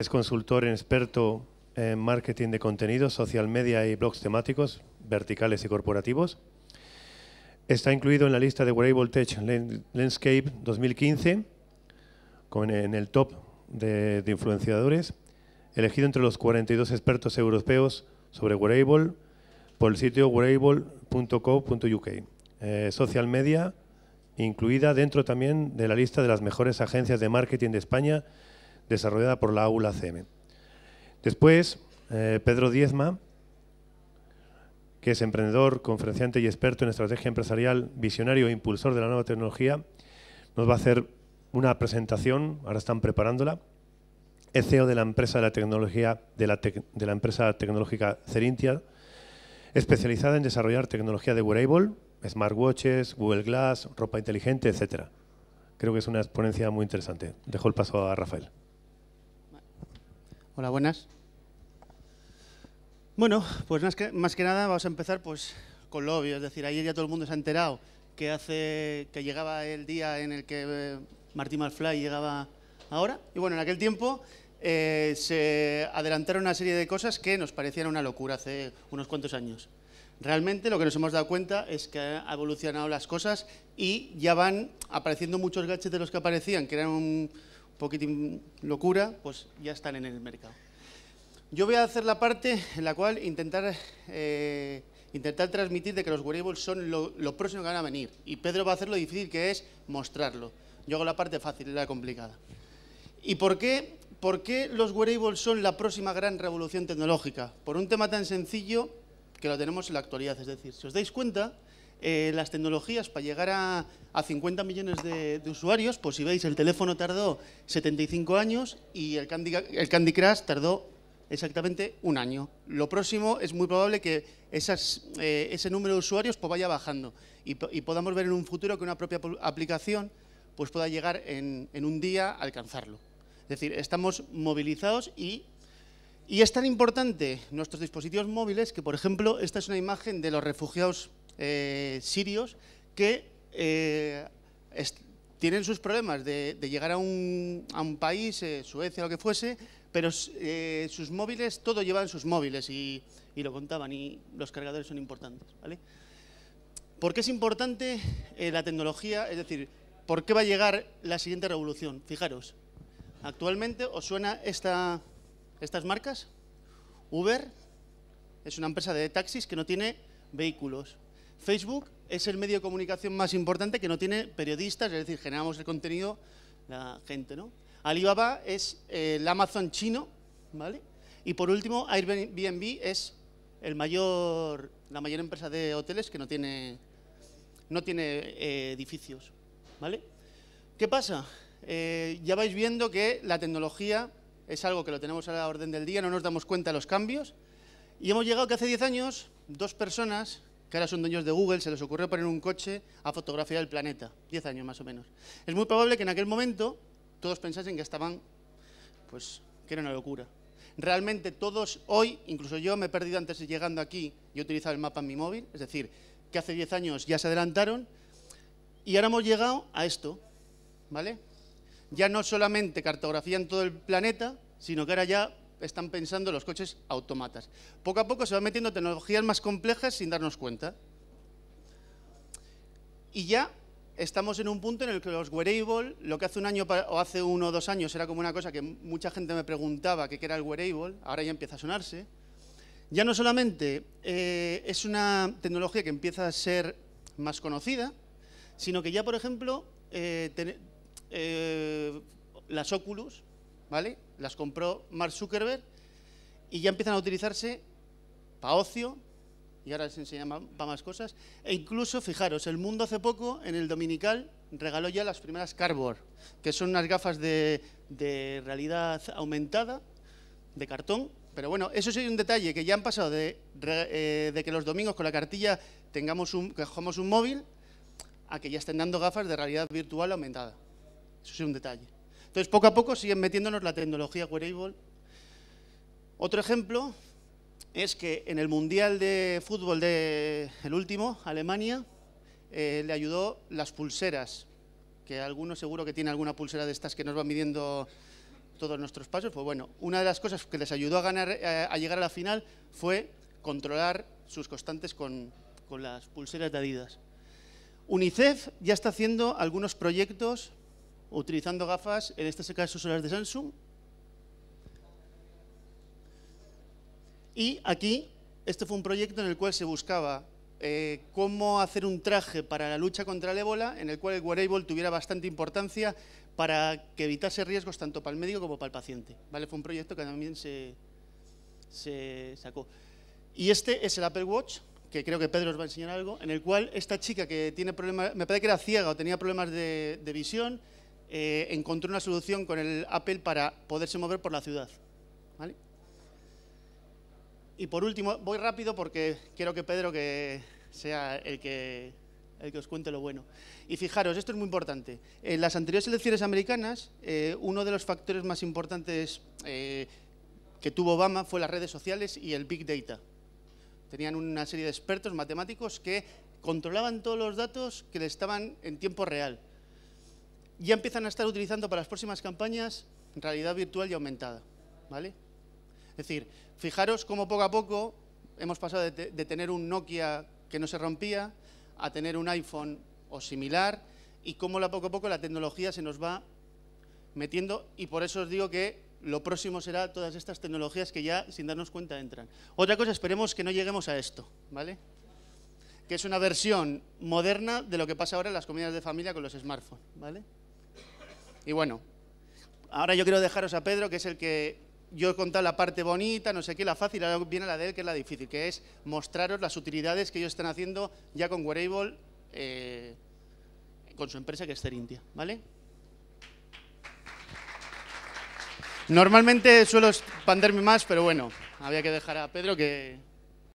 Es consultor experto en marketing de contenidos, social media y blogs temáticos, verticales y corporativos. Está incluido en la lista de Wearable Tech Landscape 2015, con, en el top de, influenciadores, elegido entre los 42 expertos europeos sobre wearable por el sitio wearable.co.uk. Eh, social media incluida dentro también de la lista de las mejores agencias de marketing de España desarrollada por la AULA-CM. Después, eh, Pedro Diezma, que es emprendedor, conferenciante y experto en estrategia empresarial, visionario e impulsor de la nueva tecnología, nos va a hacer una presentación, ahora están preparándola, es CEO de la empresa de la tecnología de la, empresa tecnológica Cerintia, especializada en desarrollar tecnología de wearable, smartwatches, Google Glass, ropa inteligente, etcétera. Creo que es una exponencia muy interesante. Dejo el paso a Rafael. Hola, buenas. Bueno, pues más que, nada vamos a empezar pues, con lo obvio. Es decir, ayer ya todo el mundo se ha enterado que, hace, que llegaba el día en el que Martín eh, Martí llegaba ahora. Y bueno, en aquel tiempo eh, se adelantaron una serie de cosas que nos parecían una locura hace unos cuantos años. Realmente lo que nos hemos dado cuenta es que han evolucionado las cosas y ya van apareciendo muchos gadgets de los que aparecían, que eran un, poquitín locura, pues ya están en el mercado. Yo voy a hacer la parte en la cual intentar, eh, intentar transmitir de que los wearables son lo, próximo que van a venir. Y Pedro va a hacer lo difícil que es mostrarlo. Yo hago la parte fácil, la complicada. ¿Y por qué, por qué los wearables son la próxima gran revolución tecnológica? Por un tema tan sencillo que lo tenemos en la actualidad. Es decir, si os dais cuenta, eh, las tecnologías para llegar a, 50 millones de, usuarios, pues si veis, el teléfono tardó 75 años y el Candy, Crush tardó exactamente un año. Lo próximo es muy probable que eh, ese número de usuarios pues, vaya bajando y, podamos ver en un futuro que una propia aplicación pues, pueda llegar en, un día a alcanzarlo. Es decir, estamos movilizados y es tan importante nuestros dispositivos móviles que, por ejemplo, esta es una imagen de los refugiados eh, sirios que eh, tienen sus problemas de, llegar a un, país, eh, Suecia Suecia, lo que fuese, pero sus móviles, todo llevan sus móviles y, lo contaban y los cargadores son importantes. ¿vale? ¿Por qué es importante la tecnología? Es decir, ¿por qué va a llegar la siguiente revolución? Fijaros, actualmente os suena estas marcas, Uber, es una empresa de taxis que no tiene vehículos. Facebook es el medio de comunicación más importante que no tiene periodistas, es decir, generamos el contenido la gente, ¿no? Alibaba es eh, el Amazon chino, ¿vale? Y por último, Airbnb es el mayor, la mayor empresa de hoteles que no tiene, no tiene eh, edificios, ¿vale? ¿Qué pasa? Eh, ya vais viendo que la tecnología es algo que lo tenemos a la orden del día, no nos damos cuenta de los cambios, y hemos llegado que hace 10 años dos personas que ahora son dueños de Google, se les ocurrió poner un coche a fotografiar el planeta, diez años más o menos. Es muy probable que en aquel momento todos pensasen que estaban, pues, que era una locura. Realmente todos hoy, incluso yo me he perdido antes llegando aquí, y he utilizado el mapa en mi móvil, es decir, que hace 10 años ya se adelantaron y ahora hemos llegado a esto, ¿vale? Ya no solamente cartografían todo el planeta, sino que ahora ya están pensando los coches automatas. Poco a poco se van metiendo tecnologías más complejas sin darnos cuenta. Y ya estamos en un punto en el que los wearable, lo que hace un año o hace uno o dos años era como una cosa que mucha gente me preguntaba que qué era el wearable, ahora ya empieza a sonarse. Ya no solamente eh, es una tecnología que empieza a ser más conocida, sino que ya, por ejemplo, eh, eh, las Oculus ¿vale? Las compró Mark Zuckerberg y ya empiezan a utilizarse para ocio, y ahora les enseñan para más cosas, e incluso, fijaros, el mundo hace poco, en el Dominical, regaló ya las primeras Cardboard, que son unas gafas de, realidad aumentada, de cartón, pero bueno, eso es un detalle que ya han pasado eh, de, que los domingos con la cartilla tengamos un, cojamos un móvil a que ya estén dando gafas de realidad virtual aumentada. Eso es un detalle. Entonces, poco a poco siguen metiéndonos la tecnología wearable. Otro ejemplo es que en el Mundial de Fútbol de el último, Alemania, eh, le ayudó las pulseras, que alguno seguro que tiene alguna pulsera de estas que nos va midiendo todos nuestros pasos, pues bueno, una de las cosas que les ayudó a, ganar, eh, a llegar a la final fue controlar sus constantes con, con las pulseras de Adidas. UNICEF ya está haciendo algunos proyectos utilizando gafas, en este caso son las de Samsung. Y aquí, este fue un proyecto en el cual se buscaba eh, cómo hacer un traje para la lucha contra el ébola, en el cual el wearable tuviera bastante importancia para que evitase riesgos tanto para el médico como para el paciente. ¿Vale? Fue un proyecto que también se, sacó. Y este es el Apple Watch, que creo que Pedro os va a enseñar algo, en el cual esta chica que tiene problemas, me parece que era ciega o tenía problemas de visión, eh, encontró una solución con el Apple para poderse mover por la ciudad. Y por último, voy rápido porque quiero que Pedro que sea el que, el que os cuente lo bueno. Y fijaros, esto es muy importante. En las anteriores elecciones americanas, eh, uno de los factores más importantes eh, que tuvo Obama fue las redes sociales y el Big Data. Tenían una serie de expertos matemáticos que controlaban todos los datos que le estaban en tiempo real ya empiezan a estar utilizando para las próximas campañas realidad virtual y aumentada. ¿vale? Es decir, fijaros cómo poco a poco hemos pasado de, tener un Nokia que no se rompía a tener un iPhone o similar y cómo poco a poco la tecnología se nos va metiendo y por eso os digo que lo próximo será todas estas tecnologías que ya sin darnos cuenta entran. Otra cosa, esperemos que no lleguemos a esto, ¿vale? Que es una versión moderna de lo que pasa ahora en las comidas de familia con los smartphones, ¿vale? Y bueno, ahora yo quiero dejaros a Pedro, que es el que yo he contado la parte bonita, no sé qué, la fácil, ahora viene la de él, que es la difícil, que es mostraros las utilidades que ellos están haciendo ya con Wearable, eh, con su empresa que es Cerintia, ¿vale? Normalmente suelo expanderme más, pero bueno, había que dejar a Pedro que